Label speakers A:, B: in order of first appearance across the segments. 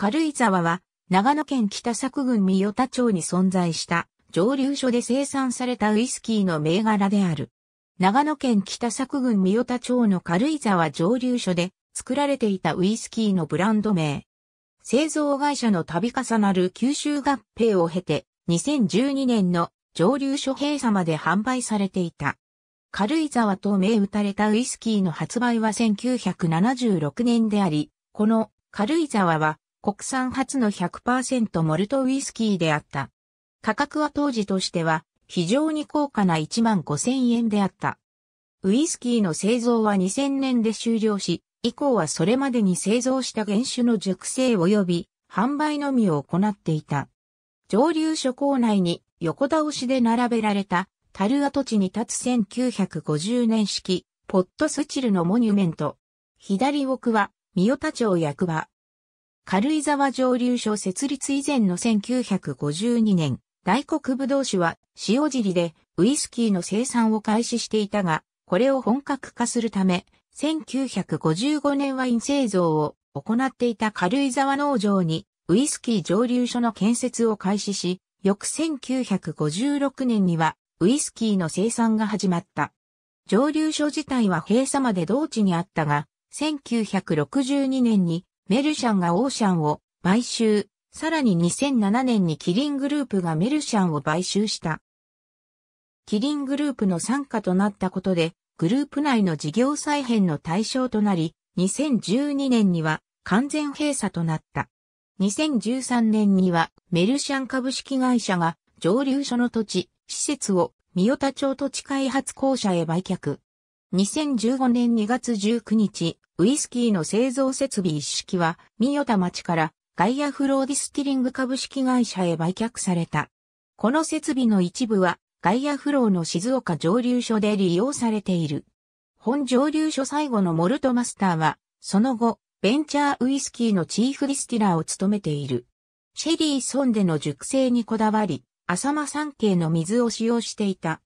A: 軽井沢は、長野県北作郡三代田町に存在した蒸留所で生産されたウイスキーの銘柄である。長野県北作郡三代田町の軽井沢蒸留所で作られていたウイスキーのブランド名。製造会社の度重なる吸収合併を経て、2012年の蒸留所閉鎖まで販売されていた。軽井沢と銘打たれたウイスキーの発売は1976年であり、この軽井沢は国産初の100%モルトウイスキーであった。価格は当時としては非常に高価な1万5000円であった。ウイスキーの製造は2000年で終了し、以降はそれまでに製造した原酒の熟成及び販売のみを行っていた。上流諸港内に横倒しで並べられた樽跡地に立つ1950年式ポットスチルのモニュメント。左奥は三代田町役場、軽井沢蒸留所設立以前の1952年、大黒武道酒は塩尻でウイスキーの生産を開始していたが、これを本格化するため、1955年ワイン製造を行っていた軽井沢農場にウイスキー蒸留所の建設を開始し、翌1956年にはウイスキーの生産が始まった。蒸留所自体は閉鎖まで同地にあったが、1962年にメルシャンがオーシャンを買収、さらに2007年にキリングループがメルシャンを買収した。キリングループの傘下となったことで、グループ内の事業再編の対象となり、2012年には完全閉鎖となった。2013年にはメルシャン株式会社が蒸留所の土地、施設を三代田町土地開発公社へ売却。2015年2月19日、ウイスキーの製造設備一式は、三代田町からガイアフローディスティリング株式会社へ売却された。この設備の一部は、ガイアフローの静岡蒸留所で利用されている。本蒸留所最後のモルトマスターは、その後、ベンチャーウイスキーのチーフディスティラーを務めている。シェリーソンでの熟成にこだわり、浅間山系の水を使用していた。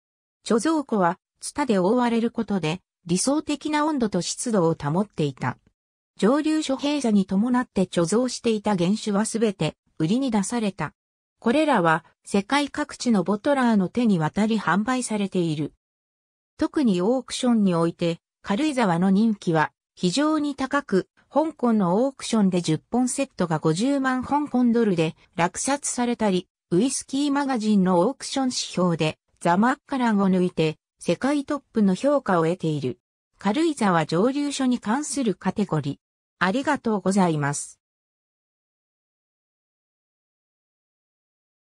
A: 貯蔵庫は、ツタで覆われることで、理想的な温度と湿度を保っていた。上流諸閉鎖に伴って貯蔵していた原酒はすべて売りに出された。これらは世界各地のボトラーの手に渡り販売されている。特にオークションにおいて軽井沢の人気は非常に高く、香港のオークションで10本セットが50万香港ドルで落札されたり、ウイスキーマガジンのオークション指標でザ・マッカランを抜いて世界トップの評価を得ている。軽井沢蒸留所に関するカテゴリー。ありがとうございます。